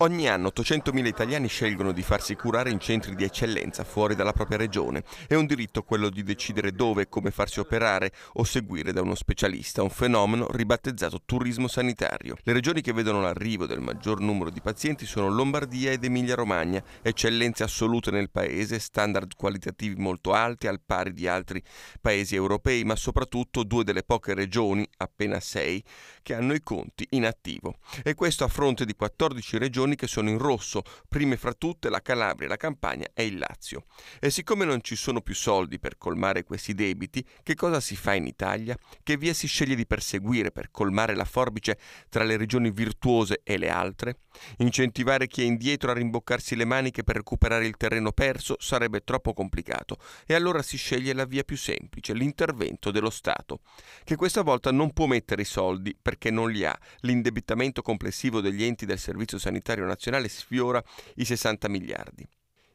Ogni anno 800.000 italiani scelgono di farsi curare in centri di eccellenza fuori dalla propria regione. È un diritto quello di decidere dove e come farsi operare o seguire da uno specialista, un fenomeno ribattezzato turismo sanitario. Le regioni che vedono l'arrivo del maggior numero di pazienti sono Lombardia ed Emilia-Romagna, eccellenze assolute nel paese, standard qualitativi molto alti al pari di altri paesi europei, ma soprattutto due delle poche regioni, appena sei, che hanno i conti in attivo. E questo a fronte di 14 regioni regioni che sono in rosso, prime fra tutte la Calabria, la Campania e il Lazio. E siccome non ci sono più soldi per colmare questi debiti, che cosa si fa in Italia? Che via si sceglie di perseguire per colmare la forbice tra le regioni virtuose e le altre? Incentivare chi è indietro a rimboccarsi le maniche per recuperare il terreno perso sarebbe troppo complicato e allora si sceglie la via più semplice, l'intervento dello Stato, che questa volta non può mettere i soldi perché non li ha. L'indebitamento complessivo degli enti del Servizio Sanitario finanziario nazionale sfiora i 60 miliardi.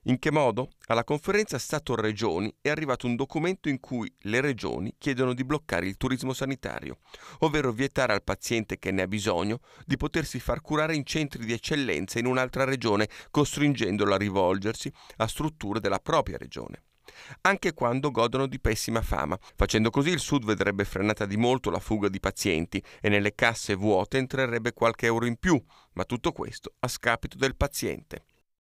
In che modo? Alla conferenza Stato-Regioni è arrivato un documento in cui le regioni chiedono di bloccare il turismo sanitario, ovvero vietare al paziente che ne ha bisogno di potersi far curare in centri di eccellenza in un'altra regione, costringendolo a rivolgersi a strutture della propria regione anche quando godono di pessima fama. Facendo così il Sud vedrebbe frenata di molto la fuga di pazienti e nelle casse vuote entrerebbe qualche euro in più, ma tutto questo a scapito del paziente.